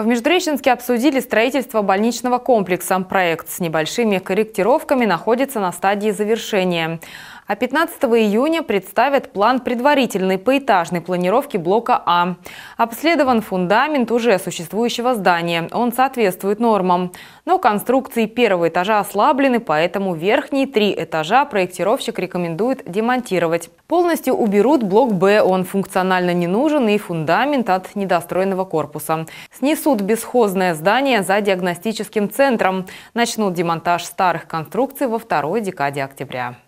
В Междуреченске обсудили строительство больничного комплекса. Проект с небольшими корректировками находится на стадии завершения. А 15 июня представят план предварительной поэтажной планировки блока А. Обследован фундамент уже существующего здания. Он соответствует нормам. Но конструкции первого этажа ослаблены, поэтому верхние три этажа проектировщик рекомендует демонтировать. Полностью уберут блок Б. Он функционально не нужен и фундамент от недостроенного корпуса. Снесут бесхозное здание за диагностическим центром. Начнут демонтаж старых конструкций во второй декаде октября.